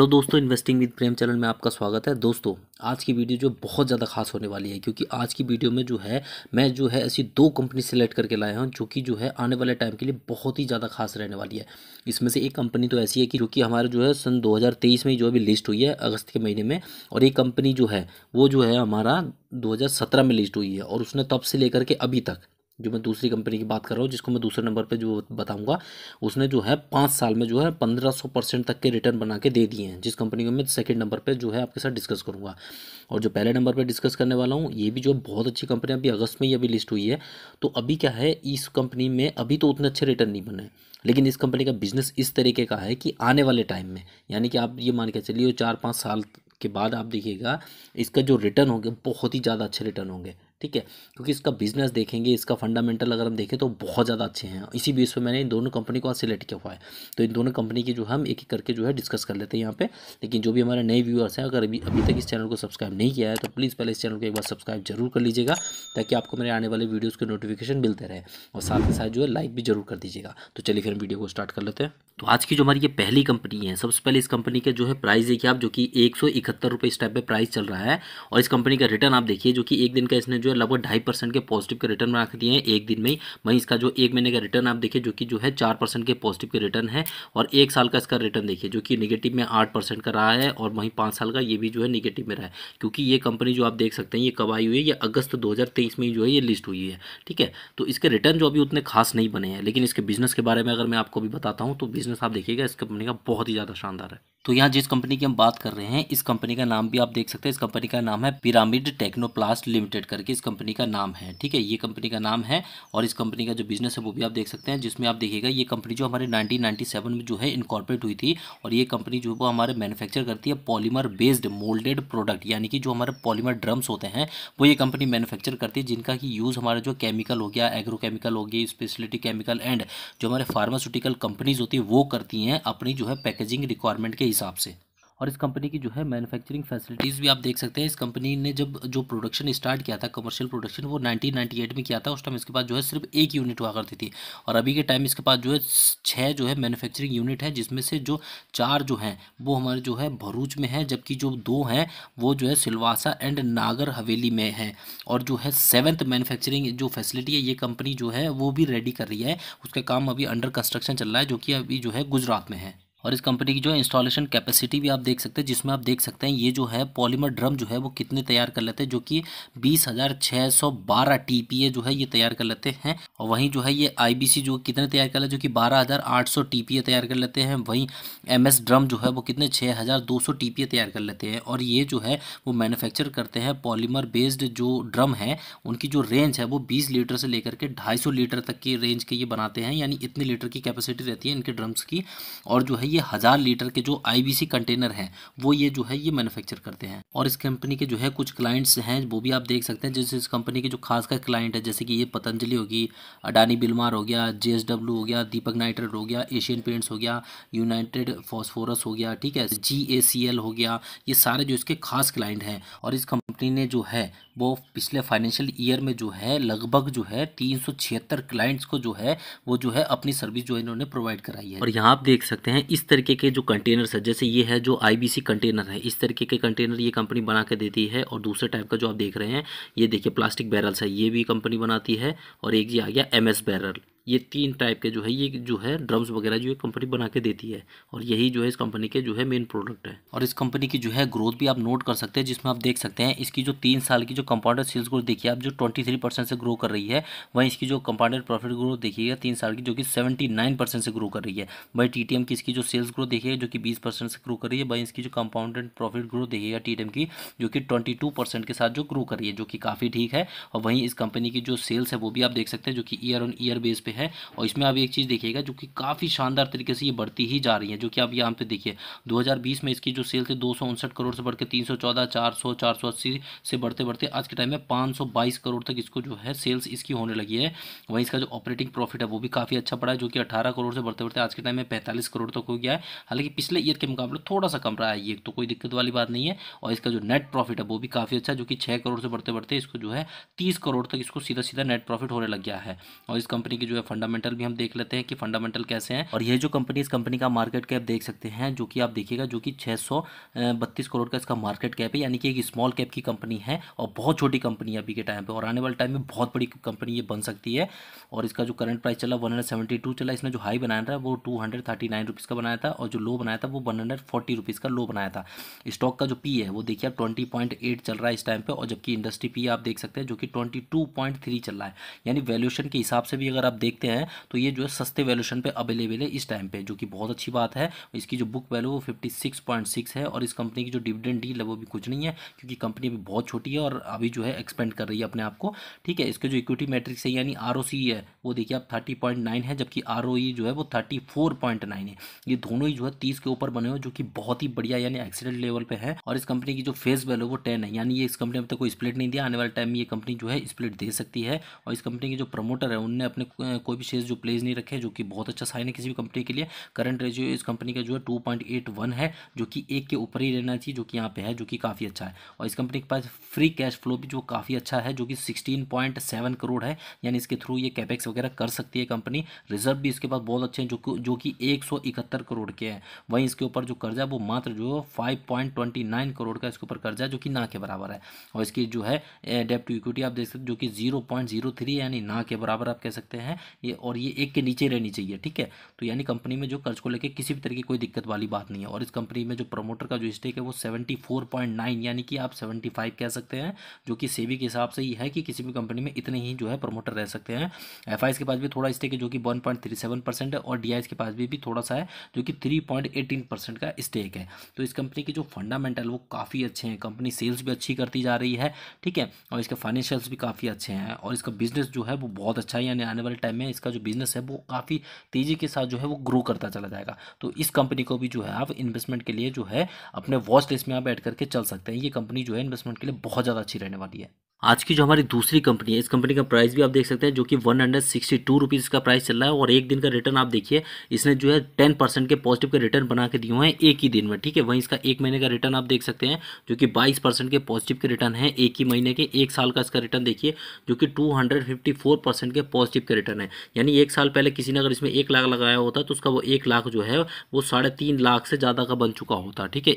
hello दोस्तों investing with Prem channel में आपका स्वागत है दोस्तों आज की वीडियो जो बहुत ज़्यादा खास होने वाली है क्योंकि आज की वीडियो में जो है मैं जो है ऐसी दो कंपनी सेलेक्ट करके लाया हूँ जो कि जो है आने वाले टाइम के लिए बहुत ही ज़्यादा खास रहने वाली है इसमें से एक कंपनी तो ऐसी है कि जो कि हमारे जो है सन दो में जो अभी लिस्ट हुई है अगस्त के महीने में और एक कंपनी जो है वो जो है हमारा 2017 में लिस्ट हुई है और उसने तब से लेकर के अभी तक जो मैं दूसरी कंपनी की बात कर रहा हूँ जिसको मैं दूसरे नंबर पे जो बताऊंगा उसने जो है पाँच साल में जो है पंद्रह सौ परसेंट तक के रिटर्न बना के दे दिए हैं जिस कंपनी को मैं सेकंड नंबर पे जो है आपके साथ डिस्कस करूंगा और जो पहले नंबर पे डिस्कस करने वाला हूँ ये भी जो बहुत अच्छी कंपनी अभी अगस्त में ही अभी लिस्ट हुई है तो अभी क्या है इस कंपनी में अभी तो उतने अच्छे रिटर्न नहीं बने लेकिन इस कंपनी का बिजनेस इस तरीके का है कि आने वाले टाइम में यानी कि आप ये मान के चलिए चार पाँच साल के बाद आप देखिएगा इसका जो रिटर्न होंगे बहुत ही ज़्यादा अच्छे रिटर्न होंगे ठीक है क्योंकि इसका बिजनेस देखेंगे इसका फंडामेंटल अगर हम देखें तो बहुत ज़्यादा अच्छे हैं इसी बेस पर मैंने इन दोनों कंपनी को आज सिलेक्ट किया हुआ है तो इन दोनों कंपनी की जो हम एक एक करके जो है डिस्कस कर लेते हैं यहाँ पे लेकिन जो भी हमारे नए व्यूअर्स हैं अगर अभी अभी तक इस चैनल को सब्सक्राइब नहीं किया है तो प्लीज़ पहले इस चैनल को एक बार सब्सक्राइब जरूर कर लीजिएगा ताकि आपको मेरे आने वाले वीडियोज़ के नोटिफिकेशन मिलते रहे और साथ ही साथ जो है लाइक भी जरूर कर दीजिएगा तो चलिए फिर हम वीडियो को स्टार्ट कर लेते हैं तो आज की जो हमारी ये पहली कंपनी है सबसे पहले इस कंपनी का जो है प्राइस देखिए आप जो कि एक सौ इकहत्तर रुपये इस टाइप पर प्राइस चल रहा है और इस कंपनी का रिटर्न आप देखिए जो कि एक दिन का इसने जो है लगभग ढाई परसेंट के पॉजिटिव के रिटर्न बना दिए हैं एक दिन में ही वहीं इसका जो एक महीने का रिटर्न आप देखिए जो कि जो है चार परसेंट के पॉजिटिव के रिटर्न है और एक साल का इसका रिटर्न देखिए जो कि निगेटिव में आठ परसेंट का रहा है और वहीं पाँच साल का ये भी जो है निगेटिव में रहा है क्योंकि ये कंपनी जो आप देख सकते हैं ये कब आई हुई है ये अगस्त दो में जो है ये लिस्ट हुई है ठीक है तो इसके रिटर्न जो अभी उतने खास नहीं बने हैं लेकिन इसके बिजनेस के बारे में अगर मैं आपको भी बताता हूँ तो बिजनेस आप देखिएगा इस कंपनी का बहुत ही ज़्यादा शानदार है तो यहाँ जिस कंपनी की हम बात कर रहे हैं इस कंपनी का नाम भी आप देख सकते हैं इस कंपनी का नाम है पिरामिड टेक्नोप्लास्ट लिमिटेड करके इस कंपनी का नाम है ठीक है ये कंपनी का नाम है और इस कंपनी का जो बिजनेस है वो भी आप देख सकते हैं जिसमें आप देखिएगा ये कंपनी जो हमारे 1997 में जो है इनकॉर्पोरेट हुई थी और ये कंपनी जो वो हमारे मैनुफैक्चर करती है पॉलीमर बेस्ड मोल्डेड प्रोडक्ट यानी कि जो हमारे पॉलीमर ड्रम्स होते हैं वो ये कंपनी मैनुफैक्चर करती है जिनका कि यूज़ हमारा जो केमिकल हो गया एग्रोकेमिकल हो गया स्पेशलिटी केमिकल एंड जो हमारे फार्मास्यूटिकल कंपनीज होती है वो करती हैं अपनी जो है पैकेजिंग रिक्वायरमेंट के हिसाब से और इस कंपनी की जो है मैन्युफैक्चरिंग फैसिलिटीज़ भी आप देख सकते हैं इस कंपनी ने जब जो प्रोडक्शन स्टार्ट किया था कमर्शियल प्रोडक्शन वो 1998 में किया था उस टाइम इसके पास जो है सिर्फ एक यूनिट हुआ करती थी और अभी के टाइम इसके पास जो है छः जो है मैन्युफैक्चरिंग यूनिट है जिसमें से जो चार जो हैं वो हमारे जो है भरूच में है जबकि जो दो हैं वो जो है सिलवासा एंड नागर हवेली में है और जो है सेवन्थ मैनुफैक्चरिंग जो फैसिलिटी है ये कंपनी जो है वो भी रेडी कर रही है उसका काम अभी अंडर कंस्ट्रक्शन चल रहा है जो कि अभी जो है गुजरात में है और इस कंपनी की जो इंस्टॉलेशन कैपेसिटी भी आप देख सकते हैं जिसमें आप देख सकते हैं ये जो है पॉलीमर ड्रम जो है वो कितने तैयार कर लेते हैं जो कि बीस हज़ार छः सौ बारह टी पी ए जो है ये तैयार कर लेते हैं और वहीं जो है ये आई बी सी जो कितने तैयार कर लेते जो कि बारह हज़ार आठ सौ टी पी ए तैयार कर लेते हैं वहीं एम एस ड्रम जो है वो कितने छः हज़ार दो सौ टी पी ए तैयार कर लेते हैं और ये जो है वो मैनुफैक्चर करते हैं पॉलीमर बेस्ड जो ड्रम है उनकी जो रेंज है वो बीस लीटर से लेकर के ढाई सौ लीटर तक की रेंज के ये बनाते हैं यानी इतने लीटर की कैपेसिटी रहती है इनके ड्रम्स की और जो है ये हज़ार लीटर के जो आईबीसी कंटेनर हैं वो ये जो है ये मैन्युफैक्चर करते हैं और इस कंपनी के जो है कुछ क्लाइंट्स हैं वो भी आप देख सकते हैं जैसे इस कंपनी के जो खास का क्लाइंट है जैसे कि ये पतंजलि होगी अडानी बिलमार हो गया जे हो गया दीपक नाइट्रेट हो गया एशियन पेंट्स हो गया यूनाइटेड फॉस्फोरस हो गया ठीक है जी हो गया ये सारे जो इसके खास क्लाइंट हैं और इस कंपनी ने जो है वो पिछले फाइनेंशियल ईयर में जो है लगभग जो है तीन सौ छिहत्तर क्लाइंट्स को जो है वो जो है अपनी सर्विस जो इन्होंने प्रोवाइड कराई है और यहाँ आप देख सकते हैं इस तरीके के जो कंटेनर है जैसे ये है जो आईबीसी कंटेनर है इस तरीके के कंटेनर ये कंपनी बना के देती है और दूसरे टाइप का जो आप देख रहे हैं ये देखिए प्लास्टिक बैरल्स है ये भी कंपनी बनाती है और एक ये आ गया एम बैरल ये तीन टाइप के जो है ये जो है ड्रम्स वगैरह जो है कंपनी बना के देती है और यही जो है इस कंपनी के जो है मेन प्रोडक्ट है और इस कंपनी की जो है ग्रोथ भी आप नोट कर सकते हैं जिसमें आप देख सकते हैं इसकी जो तीन साल की जो कंपाउंडर सेल्स ग्रोथ देखिए आप जो ट्वेंटी थ्री परसेंट से ग्रो कर रही है वहीं इसकी जो कंपाउंडर प्रॉफिट ग्रोथ देखिएगा तीन साल की जो कि सेवेंटी नाइन परसेंट से ग्रो कर रही है वहीं टी टी एम की इसकी जो सेल्स ग्रोथ देखिए जो कि बीस परसेंट से ग्रो कर रही है वहीं इसकी जो कंपाउंडेड प्रॉफिट ग्रोथ देखिएगा टी टी एम की जो कि ट्वेंटी टू परसेंट के साथ जो ग्रो कर रही है जो कि काफ़ी ठीक है और वहीं इस कंपनी की जो सेल्स है वो भी आप देख सकते हैं जो कि ईयर ऑन ईयर बेस पर है है और इसमें आप एक चीज़ देखिएगा जो कि काफ़ी शानदार तरीके से ये बढ़ती ही जा रही है जो कि आप यहाँ पे देखिए 2020 में इसकी जो सेल थी दो करोड़ से बढ़ के तीन सौ से बढ़ते बढ़ते आज के टाइम में पाँच करोड़ तक इसको जो है सेल्स इसकी होने लगी है वहीं इसका जो ऑपरेटिंग प्रॉफिट है वो भी काफ़ी अच्छा पड़ा है जो कि अठारह करोड़ से बढ़ते बढ़ते आज के टाइम में पैंतालीस करोड़ तक हो गया है हालांकि पिछले ईयर के मुकाबले थोड़ा सा कम रहा है ये तो कोई दिक्कत वाली बात नहीं है और इसका जो नेट प्रॉफिट है वो भी काफ़ी अच्छा जो कि छः करोड़ से बढ़ते बढ़ते इसको जो है तीस करोड़ तक इसको सीधा सीधा नेट प्रॉफिट होने लग गया है और इस कंपनी की जो है फंडामेंटल भी हम देख लेते हैं कि फंडामेंटल कैसे हैं और ये जो कंपनी इस कंपनी का मार्केट कैप देख सकते हैं जो कि आप देखिएगा जो कि छः करोड़ का इसका मार्केट कैप है यानी कि एक स्मॉल कैप की कंपनी है और बहुत छोटी कंपनी है अभी के टाइम पर और आने वाले टाइम में बहुत बड़ी कंपनी ये बन सकती है और इसका जो करंट प्राइस चला वन चला इसने जो हाई बनाया था वो टू हंड्रेड का बनाया था और जो लो बनाया था वो वन का लो बनाया था स्टॉक का जो पी है वो देखिए आप ट्वेंटी चल रहा है इस टाइम पर और जबकि इंडस्ट्री पी आप देख सकते हैं जो कि ट्वेंटी चल रहा है यानी वैल्यूशन के हिसाब से भी अगर आप देख देखते हैं तो ये जो है सस्ते वैल्यूशन पे अवेलेबल है इस टाइम पे जो कि बहुत अच्छी बात है इसकी जो बुक वैल्यू वो फिफ्टी सिक्स पॉइंट सिक्स है और इस कंपनी की जो डिविडेंड डील है वो भी कुछ नहीं है क्योंकि कंपनी अभी बहुत छोटी है और अभी जो है एक्सपेंड कर रही है अपने आप को ठीक है इसके जो इक्विटी मैट्रिक्स है यानी आर है वो देखिए आप थर्टी पॉइंट नाइन है जबकि आर e जो है वो थर्टी फोर पॉइंट नाइन है ये दोनों ही जो है तीस के ऊपर बने हुए जो कि बहुत ही बढ़िया यानी एक्सीडेंट लेवल पर है और इस कंपनी की जो फेस वैल्यू वो टेन है यानी ये इस कंपनी अब तक कोई स्प्लिट नहीं दिया आने वाले टाइम में ये कंपनी जो है स्प्लिट दे सकती है और इस कंपनी के जो प्रमोटर है उनने अपने कोई भी शेयर जो प्लेस नहीं रखे जो कि बहुत अच्छा साइन है किसी भी कंपनी के लिए करंट रेजियो इस कंपनी का जो है टू पॉइंट एट वन है जो कि एक के ऊपर ही रहना चाहिए जो कि यहाँ पे है जो कि काफ़ी अच्छा है और इस कंपनी के पास फ्री कैश फ्लो भी जो काफ़ी अच्छा है जो कि सिक्सटीन पॉइंट सेवन करोड़ है यानी इसके थ्रू ये कैपेक्स वगैरह कर सकती है कंपनी रिजर्व भी इसके पास बहुत अच्छे हैं जो जो कि एक सौ इकहत्तर करोड़ के हैं वहीं इसके ऊपर जो कर्जा है वो मात्र जो five point twenty nine crore का इसके ऊपर कर्जा जो कि ना के बराबर है और इसकी जो है डेप्ट इक्विटी आप देख सकते जो कि जीरो पॉइंट जीरो थ्री यानी ना के बराबर आप कह सकते हैं ये और ये एक के नीचे रहनी चाहिए ठीक है तो यानी कंपनी में जो कर्ज को लेकर किसी भी तरह की कोई दिक्कत वाली बात नहीं है और इस कंपनी में जो प्रमोटर का जो स्टेक है वो सेवेंटी फोर पॉइंट नाइन यानी कि आप सेवेंटी फाइव कह सकते हैं जो कि सेवी के हिसाब से ही है कि किसी भी कंपनी में इतने ही जो है प्रमोटर रह सकते हैं एफ के पास भी थोड़ा स्टेक है जो कि one point three seven percent है और डी के पास भी, थोड़ा सा है जो कि थ्री पॉइंट एटीन परसेंट का स्टेक है तो इस कंपनी के जो फंडामेंटल वो काफ़ी अच्छे हैं कंपनी सेल्स भी अच्छी करती जा रही है ठीक है और इसके फाइनेंशियल्स भी काफ़ी अच्छे हैं और इसका बिजनेस जो है वो बहुत अच्छा है यानी आने वाले टाइम में इसका जो बिजनेस है वो काफ़ी तेज़ी के साथ जो है वो ग्रो करता चला जाएगा तो इस कंपनी को भी जो है आप इन्वेस्टमेंट के लिए जो है अपने वॉच लिस्ट में आप ऐड करके चल सकते हैं ये कंपनी जो है इन्वेस्टमेंट के लिए बहुत ज़्यादा अच्छी रहने वाली है आज की जो हमारी दूसरी कंपनी है इस कंपनी का प्राइस भी आप देख सकते हैं जो कि one hundred sixty two rupees का प्राइस चल रहा है और एक दिन का रिटर्न आप देखिए इसने जो है टेन परसेंट के पॉजिटिव के रिटर्न बना के दिए हुए हैं एक ही दिन में ठीक है वहीं इसका एक महीने का रिटर्न आप देख सकते हैं जो कि बाईस परसेंट के पॉजिटिव के रिटर्न है एक ही महीने के एक साल का इसका रिटर्न देखिए जो कि two hundred fifty four percent के पॉजिटिव के रिटर्न है यानी एक साल पहले किसी ने अगर इसमें एक लाख लगाया होता तो उसका वो एक लाख जो है वो साढ़े तीन लाख से ज़्यादा का बन चुका होता ठीक है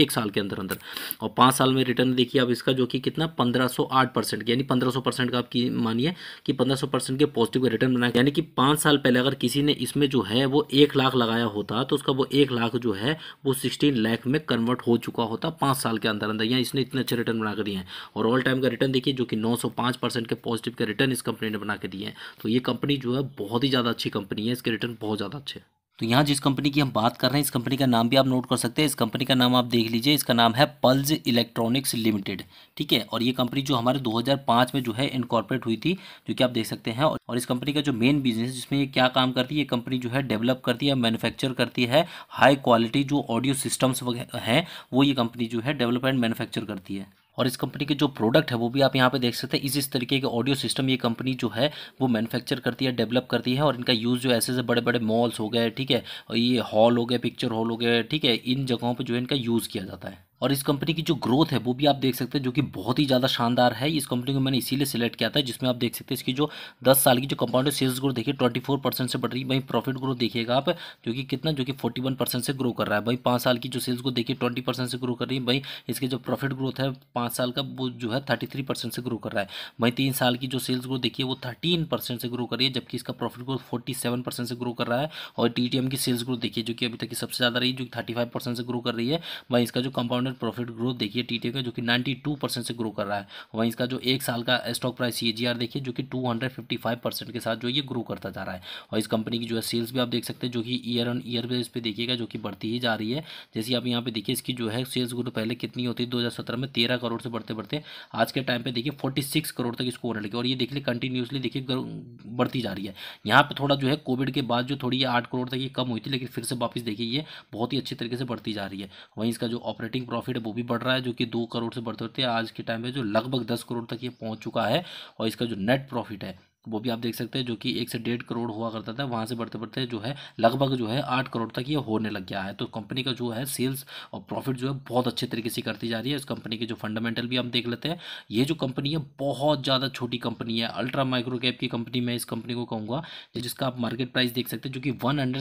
एक साल के अंदर अंदर और पाँच साल में रिटर्न देखिए अब इसका जो कि कितना पंद्रह सौ आठ साठ परसेंट की यानी पंद्रह सौ परसेंट का आपकी मानिए कि पंद्रह सौ परसेंट के पॉजिटिव का रिटर्न बना यानी कि पांच साल पहले अगर किसी ने इसमें जो है वो एक लाख लगाया होता तो उसका वो एक लाख जो है वो सिक्सटीन लाख में कन्वर्ट हो चुका होता पांच साल के अंदर अंदर या इसने इतने अच्छे रिटर्न बना दिए हैं और ऑल टाइम का रिटर्न देखिए जो कि नौ के पॉजिटिव के रिटर्न इस कंपनी ने बना के दिए हैं तो ये कंपनी जो है बहुत ही ज़्यादा अच्छी कंपनी है इसके रिटर्न बहुत ज़्यादा अच्छे हैं तो यहाँ जिस कंपनी की हम बात कर रहे हैं इस कंपनी का नाम भी आप नोट कर सकते हैं इस कंपनी का नाम आप देख लीजिए इसका नाम है पल्ज इलेक्ट्रॉनिक्स लिमिटेड ठीक है और ये कंपनी जो हमारे 2005 में जो है इनकॉर्पोरेट हुई थी जो कि आप देख सकते हैं और इस कंपनी का जो मेन बिजनेस जिसमें ये क्या काम करती है ये कंपनी जो है डेवलप करती है मैनुफैक्चर करती है हाई क्वालिटी जो ऑडियो सिस्टम्स वगैरह हैं वो ये कंपनी जो है डेवलप एंड मैनुफैक्चर करती है और इस कंपनी के जो प्रोडक्ट है वो भी आप यहाँ पे देख सकते हैं इस इस तरीके के ऑडियो सिस्टम ये कंपनी जो है वो मैन्युफैक्चर करती है डेवलप करती है और इनका यूज़ जो ऐसे ऐसे बड़े बड़े मॉल्स हो गए ठीक है ये हॉल हो गए पिक्चर हॉल हो गए ठीक है इन जगहों पर जो है इनका यूज़ किया जाता है और इस कंपनी की जो ग्रोथ है वो भी आप देख सकते हैं जो कि बहुत ही ज़्यादा शानदार है इस कंपनी को मैंने इसीलिए सिलेक्ट किया था जिसमें आप देख सकते हैं इसकी जो 10 साल की जो कंपाउंड सेल्स ग्रोथ देखिए 24 परसेंट से बढ़ रही है वहीं प्रॉफिट ग्रोथ देखिएगा आप जो कि कितना जो कि 41 परसेंट से ग्रो कर रहा है वहीं पाँच साल की जो सेल्स ग्रोथ देखिए ट्वेंटी परसेंट से ग्रो कर रही है वहीं इसकी जो प्रॉफिट ग्रोथ है पाँच साल का वो जो है थर्टी परसेंट से ग्रो कर रहा है वहीं तीन साल की जो सेल्स ग्रोथ देखिए वो थर्टीन परसेंट से ग्रो कर रही है जबकि इसका profit growth forty seven percent से ग्रो कर रहा है और टी की सेल्स ग्रोथ देखिए जो कि अभी तक की सबसे ज़्यादा रही जो कि थर्टी फाइव परसेंट से ग्रो कर रही है वहीं इसका जो कंपाउंड कंपाउंडेड प्रॉफिट ग्रोथ देखिए टी का जो कि 92 परसेंट से ग्रो कर रहा है वहीं इसका जो एक साल का स्टॉक प्राइस सी देखिए जो कि 255 परसेंट के साथ जो ये ग्रो करता जा रहा है और इस कंपनी की जो है सेल्स भी आप देख सकते हैं जो कि ईयर ऑन ईयर बेस पे देखिएगा जो कि बढ़ती ही जा रही है जैसे आप यहाँ पे देखिए इसकी जो है सेल्स ग्रोथ पहले कितनी होती है दो में तेरह करोड़ से बढ़ते बढ़ते आज के टाइम पर देखिए फोर्टी करोड़ तक इसको होने लगे और ये देख देखिए कंटिन्यूसली देखिए बढ़ती जा रही है यहाँ पर थोड़ा जो है कोविड के बाद जो थोड़ी आठ करोड़ तक ये कम हुई थी लेकिन फिर से वापस देखिए ये बहुत ही अच्छी तरीके से बढ़ती जा रही है वहीं इसका जो ऑपरेटिंग प्रॉफिट है वो भी बढ़ रहा है जो कि दो करोड़ से बढ़ते बढ़ते आज के टाइम में जो लगभग दस करोड़ तक ये पहुंच चुका है और इसका जो नेट प्रॉफिट है वो भी आप देख सकते हैं जो कि एक से डेढ़ करोड़ हुआ करता था वहाँ से बढ़ते बढ़ते जो है लगभग जो है आठ करोड़ तक ये होने लग गया है तो कंपनी का जो है सेल्स और प्रॉफिट जो है बहुत अच्छे तरीके से करती जा रही है इस कंपनी के जो फंडामेंटल भी हम देख लेते हैं ये जो कंपनी है बहुत ज़्यादा छोटी कंपनी है अल्ट्रा माइक्रो कैप की कंपनी मैं इस कंपनी को कहूँगा जिसका आप मार्केट प्राइस देख सकते हैं जो कि वन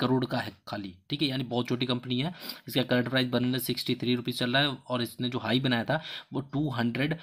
करोड़ का है खाली ठीक है यानी बहुत छोटी कंपनी है इसका करंट प्राइस वन हंड्रेड चल रहा है और इसने जो हाई बनाया था वो टू हंड्रेड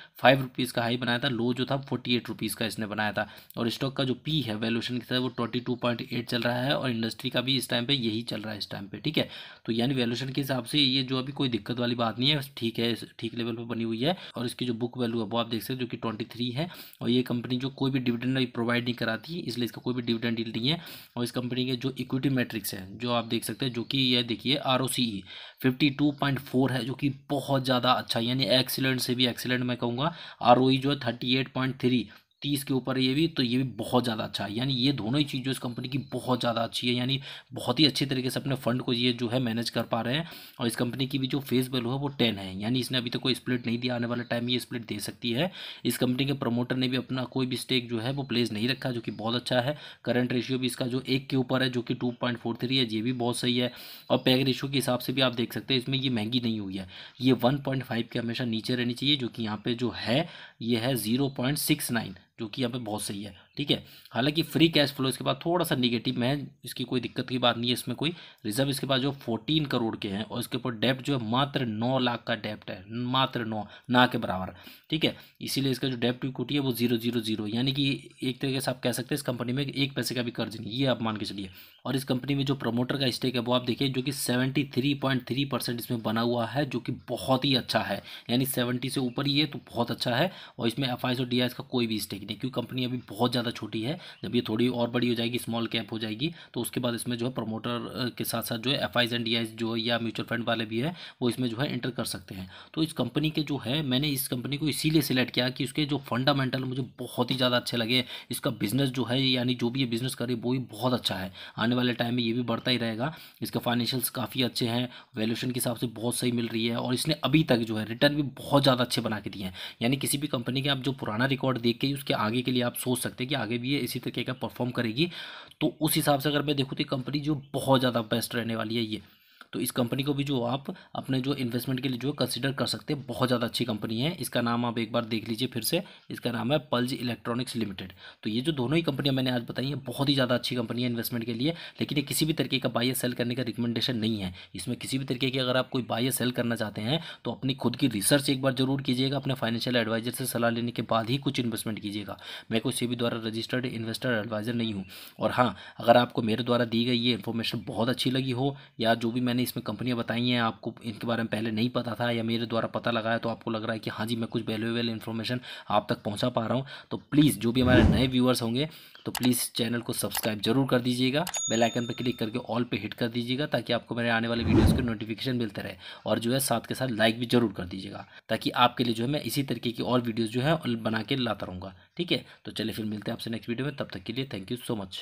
का हाई बनाया था लो जो था फोर्टी का इसने बनाया था और स्टॉक का जो पी है वैल्यूशन के साथ वो ट्वेंटी टू पॉइंट एट चल रहा है और इंडस्ट्री का भी इस टाइम पे यही चल रहा है इस टाइम पे ठीक है तो यानी वैल्यूशन के हिसाब से ये जो अभी कोई दिक्कत वाली बात नहीं है ठीक है ठीक लेवल पर बनी हुई है और इसकी जो बुक वैल्यू है वो आप देख सकते हो जो कि ट्वेंटी थ्री है और ये कंपनी जो कोई भी डिविडेंड प्रोवाइड नहीं कराती इसलिए इसका कोई भी डिविडेंड डील नहीं है और इस कंपनी के जो इक्विटी मैट्रिक्स है जो आप देख सकते हैं जो कि यह देखिए R O C fifty two point four है जो कि बहुत ज़्यादा अच्छा यानी एक्सीलेंट से भी एक्सीलेंट मैं कहूँगा आर ओ ई जो है थर्टी एट पॉइंट थ्री तीस के ऊपर ये भी तो ये भी बहुत ज़्यादा अच्छा है यानी ये दोनों ही चीज़ जो इस कंपनी की बहुत ज़्यादा अच्छी है यानी बहुत ही अच्छे तरीके से अपने फंड को ये जो है मैनेज कर पा रहे हैं और इस कंपनी की भी जो फेस वैल्यू है वो टेन है यानी इसने अभी तक तो कोई स्प्लिट नहीं दिया आने वाले टाइम ये स्प्लिट दे सकती है इस कंपनी के प्रमोटर ने भी अपना कोई भी स्टेक जो है वो प्लेस नहीं रखा जो कि बहुत अच्छा है करंट रेशियो भी इसका जो एक के ऊपर है जो कि टू है ये भी बहुत सही है और पैग रेशियो के हिसाब से भी आप देख सकते हैं इसमें ये महंगी नहीं हुई है ये वन के हमेशा नीचे रहनी चाहिए जो कि यहाँ पर जो है ये है ज़ीरो जो कि यहाँ पे बहुत सही है ठीक है हालांकि फ्री कैश फ्लो इसके बाद थोड़ा सा निगेटिव है इसकी कोई दिक्कत की बात नहीं है इसमें कोई रिजर्व इसके पास जो फोर्टीन करोड़ के हैं और इसके ऊपर डेप्ट जो है मात्र नौ लाख का डेप्ट है मात्र नौ ना के बराबर ठीक है इसीलिए इसका जो डेप्ट इक्विटी है वो जीरो जीरो जीरो यानी कि एक तरीके से आप कह सकते हैं इस कंपनी में एक पैसे का भी कर्ज नहीं ये आप मान के चलिए और इस कंपनी में जो प्रमोटर का स्टेक है वो आप देखिए जो कि seventy three point three percent इसमें बना हुआ है जो कि बहुत ही अच्छा है यानी सेवेंटी से ऊपर ही है तो बहुत अच्छा है और इसमें एफ आई और डी का कोई भी स्टेक नहीं क्योंकि कंपनी अभी बहुत ज़्यादा ज़्यादा छोटी है जब ये थोड़ी और बड़ी हो जाएगी स्मॉल कैप हो जाएगी तो उसके बाद इसमें जो है प्रमोटर के साथ साथ जो है एफ एंड डी जो या म्यूचुअल फंड वाले भी है वो इसमें जो है एंटर कर सकते हैं तो इस कंपनी के जो है मैंने इस कंपनी को इसीलिए सिलेक्ट किया कि उसके जो फंडामेंटल मुझे बहुत ही ज़्यादा अच्छे लगे इसका बिजनेस जो है यानी जो भी ये बिजनेस करे वो ही बहुत अच्छा है आने वाले टाइम में ये भी बढ़ता ही रहेगा इसके फाइनेंशियल्स काफ़ी अच्छे हैं वैल्यूशन के हिसाब से बहुत सही मिल रही है और इसने अभी तक जो है रिटर्न भी बहुत ज़्यादा अच्छे बना के दिए हैं यानी किसी भी कंपनी के आप जो पुराना रिकॉर्ड देख के उसके आगे के लिए आप सोच सकते हैं कि आगे भी ये इसी तरीके का परफॉर्म करेगी तो उस हिसाब से अगर मैं देखूँ तो कंपनी जो बहुत ज़्यादा बेस्ट रहने वाली है ये तो इस कंपनी को भी जो आप अपने जो इन्वेस्टमेंट के लिए जो कंसिडर कर सकते हैं बहुत ज़्यादा अच्छी कंपनी है इसका नाम आप एक बार देख लीजिए फिर से इसका नाम है पल्ज इलेक्ट्रॉनिक्स लिमिटेड तो ये जो दोनों ही कंपनियाँ मैंने आज बताई हैं बहुत ही ज़्यादा अच्छी कंपनी है इन्वेस्टमेंट के लिए लेकिन ये किसी भी तरीके का बाय सेल करने का रिकमेंडेशन नहीं है इसमें किसी भी तरीके की अगर आप कोई बाय सेल करना चाहते हैं तो अपनी खुद की रिसर्च एक बार जरूर कीजिएगा अपने फाइनेंशियल एडवाइजर से सलाह लेने के बाद ही कुछ इन्वेस्टमेंट कीजिएगा मैं कोई भी द्वारा रजिस्टर्ड इन्वेस्टर एडवाइजर नहीं हूँ और हाँ अगर आपको मेरे द्वारा दी गई ये इन्फॉर्मेशन बहुत अच्छी लगी हो या जो भी मैंने इसमें कंपनियां बताई हैं आपको इनके बारे में पहले नहीं पता था या मेरे द्वारा पता लगा है तो आपको लग रहा है कि हाँ जी मैं कुछ वैल्यूएबल इन्फॉर्मेशन आप तक पहुँचा पा रहा हूँ तो प्लीज़ जो भी हमारे नए व्यूअर्स होंगे तो प्लीज़ चैनल को सब्सक्राइब जरूर कर दीजिएगा बेल आइकन पर क्लिक करके ऑल पे हिट कर दीजिएगा ताकि आपको मेरे आने वाले वीडियोस के नोटिफिकेशन मिलते रहे और जो है साथ के साथ लाइक भी जरूर कर दीजिएगा ताकि आपके लिए जो है मैं इसी तरीके की और वीडियोज़ जो है बना के लाता रहूँगा ठीक है तो चलिए फिर मिलते हैं आपसे नेक्स्ट वीडियो में तब तक के लिए थैंक यू सो मच